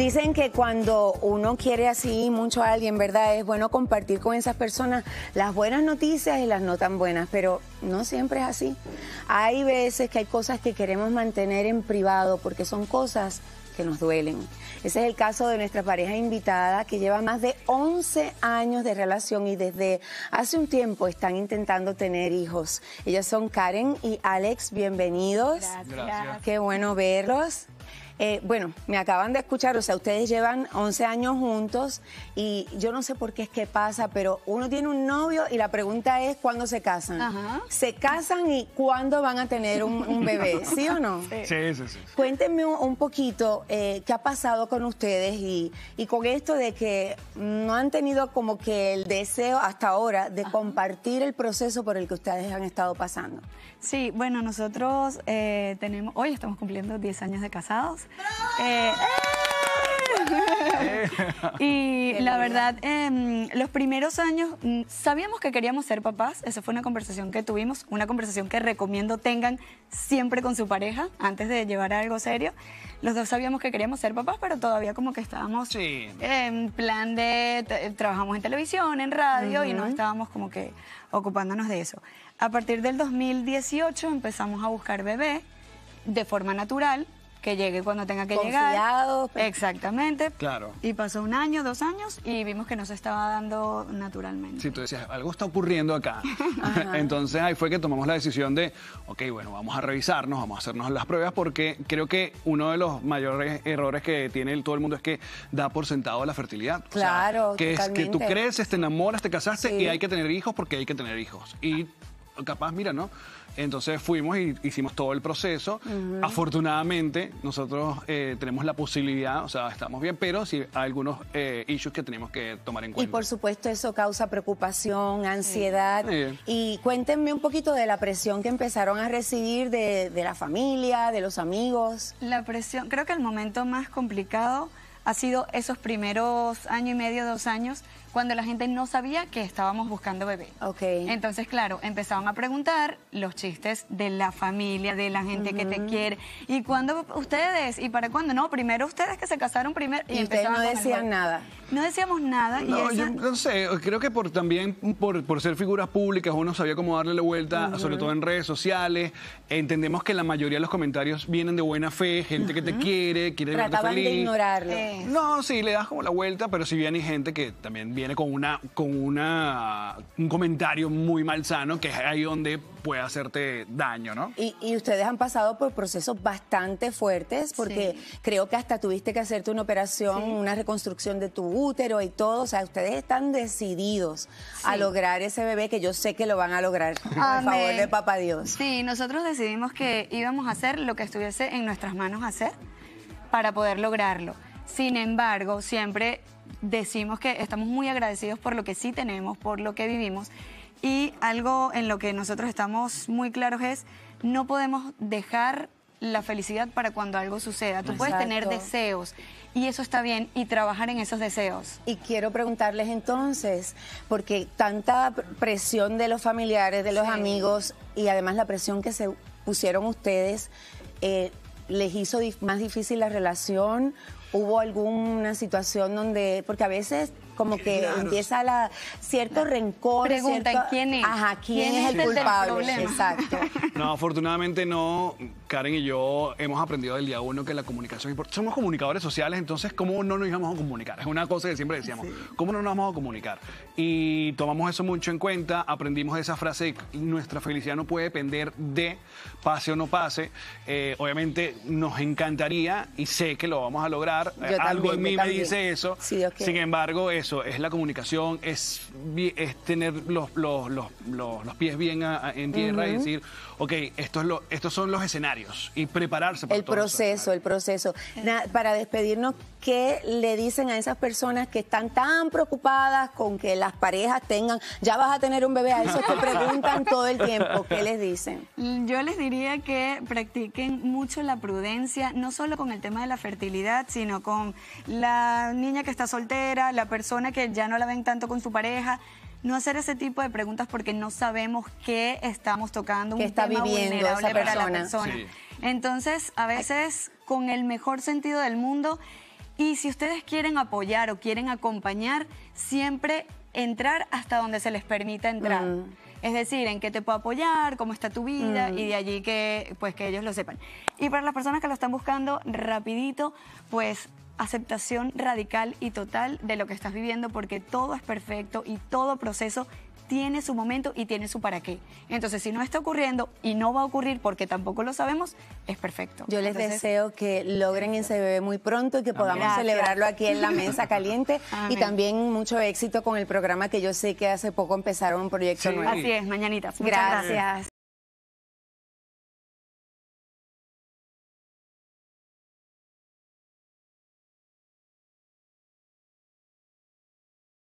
Dicen que cuando uno quiere así mucho a alguien, ¿verdad? Es bueno compartir con esas personas las buenas noticias y las no tan buenas, pero no siempre es así. Hay veces que hay cosas que queremos mantener en privado porque son cosas que nos duelen. Ese es el caso de nuestra pareja invitada que lleva más de 11 años de relación y desde hace un tiempo están intentando tener hijos. Ellas son Karen y Alex, bienvenidos. Gracias. Qué bueno verlos. Eh, bueno, me acaban de escuchar, o sea, ustedes llevan 11 años juntos y yo no sé por qué es que pasa, pero uno tiene un novio y la pregunta es cuándo se casan. ¿Se casan y cuándo van a tener un, bebé? ¿Sí o no? Sí, sí, sí. Cuéntenme un, poquito eh, qué ha pasado con ustedes y, con esto de que no han tenido como que el deseo hasta ahora de compartir el proceso por el que ustedes han estado pasando. Sí, bueno, nosotros eh, tenemos, hoy estamos cumpliendo 10 años de casados. Eh, eh. y la verdad, em, los primeros años mm, sabíamos que queríamos ser papás. Esa fue una conversación que tuvimos, una conversación que recomiendo tengan siempre con su pareja antes de llevar algo serio. Los dos sabíamos que queríamos ser papás, pero todavía como que estábamos en plan de trabajamos en televisión, en radio y no estábamos como que ocupándonos de eso. A partir del 2018 empezamos a buscar bebé de forma natural que llegue cuando tenga que llegar. Pues. Exactamente. Claro. Y pasó un año, dos años y vimos que no se estaba dando naturalmente. Sí, tú decías, algo está ocurriendo acá. Entonces ahí fue que tomamos la decisión de, ok, bueno, vamos a revisarnos, vamos a hacernos las pruebas porque creo que uno de los mayores errores que tiene todo el mundo es que da por sentado la fertilidad. Claro, que es que tú creces, te enamoras, te casaste y hay que tener hijos porque hay que tener hijos. Y capaz, mira, ¿no? Entonces fuimos y hicimos todo el proceso. Afortunadamente, nosotros eh, tenemos la posibilidad, o sea, estamos bien, pero sí hay algunos eh, issues que tenemos que tomar en cuenta. Y por supuesto, eso causa preocupación, ansiedad. Y cuéntenme un poquito de la presión que empezaron a recibir de, de la familia, de los amigos. La presión, creo que el momento más complicado ha sido esos primeros año y medio, dos años cuando la gente no sabía que estábamos buscando bebé. Ok. Entonces, claro, empezaban a preguntar los chistes de la familia, de la gente que te quiere. ¿Y cuándo ustedes? ¿Y para cuándo? No, primero ustedes que se casaron primero. Y, ustedes no decían nada. No decíamos nada. No, yo no sé, creo que por también por, ser figuras públicas uno sabía cómo darle la vuelta, sobre todo en redes sociales. Entendemos que la mayoría de los comentarios vienen de buena fe, gente que te quiere, quiere Trataban verte feliz. de ignorarlo. No, sí, le das como la vuelta, pero si bien hay gente que también viene con, una, con una, un comentario muy malsano, que es ahí donde puede hacerte daño, ¿no? Y, ustedes han pasado por procesos bastante fuertes, porque creo que hasta tuviste que hacerte una operación, una reconstrucción de tu útero y todo. O sea, ustedes están decididos a lograr ese bebé que yo sé que lo van a lograr, Por favor de Papá Dios. Sí, nosotros decidimos que íbamos a hacer lo que estuviese en nuestras manos hacer para poder lograrlo. Sin embargo, siempre decimos que estamos muy agradecidos por lo que sí tenemos, por lo que vivimos. Y algo en lo que nosotros estamos muy claros es, no podemos dejar la felicidad para cuando algo suceda. Tú puedes tener deseos y eso está bien y trabajar en esos deseos. Y quiero preguntarles entonces, porque tanta presión de los familiares, de los amigos y además la presión que se pusieron ustedes, eh, ¿les hizo más difícil la relación ¿Hubo alguna situación donde, porque a veces como que empieza la, cierto rencor. pregunta quién es. Ajá, quién, es el culpable. Exacto. No, afortunadamente no. Karen y yo hemos aprendido del día uno que la comunicación es Somos comunicadores sociales, entonces, ¿cómo no nos íbamos a comunicar? Es una cosa que siempre decíamos, ¿cómo no nos vamos a comunicar? Y tomamos eso mucho en cuenta, aprendimos esa frase, nuestra felicidad no puede depender de pase o no pase. Eh, obviamente nos encantaría y sé que lo vamos a lograr. Algo en mí me dice eso. Sin embargo, eso eso, es la comunicación, es, tener los, los, pies bien en tierra y decir, ok, esto lo, estos son los escenarios y prepararse para El proceso, el proceso. para despedirnos, ¿qué le dicen a esas personas que están tan preocupadas con que las parejas tengan, ya vas a tener un bebé? A eso te preguntan todo el tiempo, ¿qué les dicen? Yo les diría que practiquen mucho la prudencia, no solo con el tema de la fertilidad, sino con la niña que está soltera, la persona que ya no la ven tanto con su pareja, no hacer ese tipo de preguntas porque no sabemos qué estamos tocando, un está tema viviendo vulnerable para la persona. Entonces, a veces con el mejor sentido del mundo y si ustedes quieren apoyar o quieren acompañar, siempre entrar hasta donde se les permita entrar. Mm. Es decir, en qué te puedo apoyar, cómo está tu vida mm. y de allí que pues que ellos lo sepan. Y para las personas que lo están buscando rapidito, pues aceptación radical y total de lo que estás viviendo porque todo es perfecto y todo proceso tiene su momento y tiene su para qué. Entonces, si no está ocurriendo y no va a ocurrir porque tampoco lo sabemos, es perfecto. Yo les deseo que logren ese bebé muy pronto y que podamos celebrarlo aquí en la mesa caliente y también mucho éxito con el programa que yo sé que hace poco empezaron un proyecto nuevo. Así es, mañanitas. gracias.